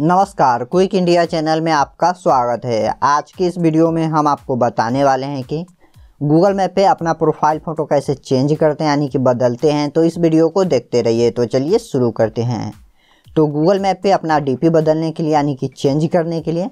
नमस्कार quick India channel में आपका स्वागत है आज की इस वीडियो में हम आपको बताने वाले हैं कि गूगल मैप पे अपना प्रोफाइल फ़ोटो कैसे चेंज करते हैं यानी कि बदलते हैं तो इस वीडियो को देखते रहिए तो चलिए शुरू करते हैं तो गूगल मैप पे अपना डीपी बदलने के लिए यानी कि चेंज करने के लिए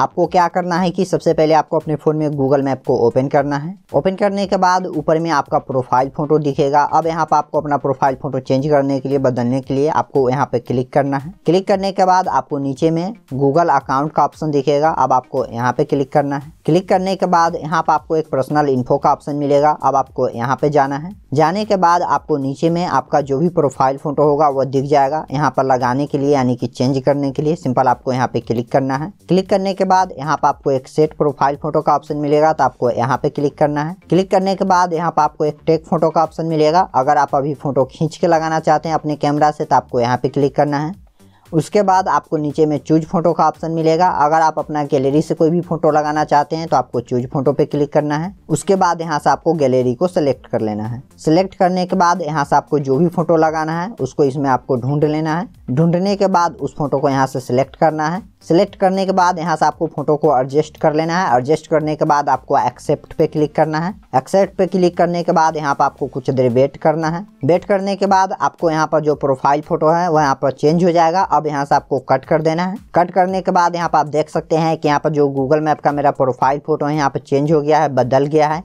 आपको क्या करना है कि सबसे पहले आपको अपने फ़ोन में गूगल मैप को ओपन करना है ओपन करने के बाद ऊपर में आपका प्रोफाइल फ़ोटो दिखेगा अब यहाँ पर आपको अपना प्रोफाइल फ़ोटो चेंज करने के लिए बदलने के लिए आपको यहाँ पर क्लिक करना है क्लिक करने के बाद आपको नीचे में गूगल अकाउंट का ऑप्शन दिखेगा अब आपको यहाँ पर क्लिक करना है क्लिक करने के बाद यहाँ पर आपको एक पर्सनल इन्फो का ऑप्शन मिलेगा अब आपको यहाँ पर जाना है जाने के बाद आपको नीचे में आपका जो भी प्रोफाइल फ़ोटो होगा वह दिख जाएगा यहाँ पर लगाने के लिए यानी कि चेंज करने के लिए सिंपल आपको यहाँ पे क्लिक करना है क्लिक करने के बाद यहाँ पर आपको एक सेट प्रोफाइल फ़ोटो का ऑप्शन मिलेगा तो आपको यहाँ पे क्लिक करना है क्लिक करने के बाद यहाँ पर आपको एक टेक फ़ोटो का ऑप्शन मिलेगा अगर आप अभी फ़ोटो खींच के लगाना चाहते हैं अपने कैमरा से तो आपको यहाँ पर क्लिक करना है उसके बाद आपको नीचे में चूज फोटो का ऑप्शन मिलेगा अगर आप अपना गैलरी से कोई भी फोटो लगाना चाहते हैं तो आपको चूज फोटो पे क्लिक करना है उसके बाद यहाँ से आपको गैलरी को सिलेक्ट कर लेना है सिलेक्ट करने के बाद यहाँ से आपको जो भी फोटो लगाना है उसको इसमें आपको ढूंढ लेना है ढूंढने के बाद उस फोटो को यहाँ से सिलेक्ट करना है सिलेक्ट करने के बाद यहाँ से आपको फोटो को एडजस्ट कर लेना है एडजस्ट करने के बाद आपको एक्सेप्ट पे क्लिक करना है एक्सेप्ट पे क्लिक करने के बाद यहाँ पर आपको कुछ देर वेट करना है वेट करने के बाद आपको यहाँ पर जो प्रोफाइल फोटो है वह यहाँ पर चेंज हो जाएगा अब यहाँ से आपको कट कर देना है कट करने के बाद यहाँ पर आप देख सकते हैं कि यहाँ पर जो गूगल मैप का मेरा प्रोफाइल फोटो है यहाँ पर चेंज हो गया है बदल गया है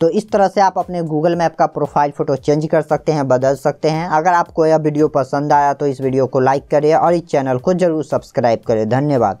तो इस तरह से आप अपने गूगल मैप का प्रोफाइल फ़ोटो चेंज कर सकते हैं बदल सकते हैं अगर आपको यह वीडियो पसंद आया तो इस वीडियो को लाइक करें और इस चैनल को ज़रूर सब्सक्राइब करें धन्यवाद